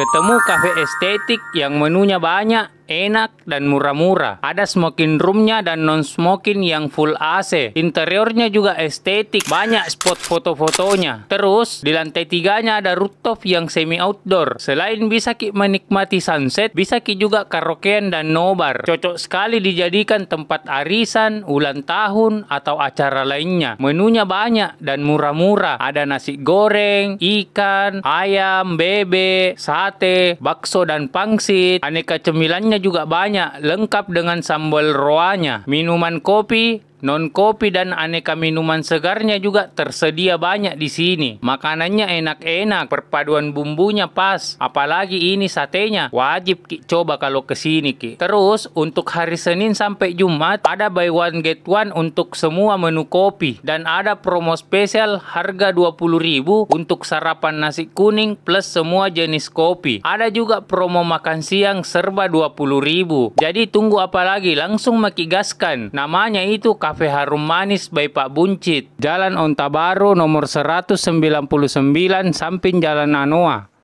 Ketemu kafe estetik yang menunya banyak enak dan murah-murah. Ada smoking roomnya dan non-smoking yang full AC. Interiornya juga estetik, banyak spot foto-fotonya. Terus, di lantai tiganya ada rooftop yang semi outdoor. Selain bisa ki menikmati sunset, bisa ki juga karaokean dan nobar. Cocok sekali dijadikan tempat arisan, ulang tahun, atau acara lainnya. Menunya banyak dan murah-murah. Ada nasi goreng, ikan, ayam, bebek, sate, bakso dan pangsit. Aneka cemilannya juga banyak, lengkap dengan sambal roanya, minuman kopi, Non kopi dan aneka minuman segarnya juga tersedia banyak di sini. Makanannya enak-enak, perpaduan bumbunya pas. Apalagi ini satenya, wajib Ki coba kalau ke sini Ki. Terus untuk hari Senin sampai Jumat ada buy one get one untuk semua menu kopi dan ada promo spesial harga 20.000 untuk sarapan nasi kuning plus semua jenis kopi. Ada juga promo makan siang serba 20.000. Jadi tunggu apa lagi? Langsung makigaskan. Namanya itu Kafe Harum Manis by Pak Buncit, Jalan Onta Baru nomor 199 samping Jalan Anoa.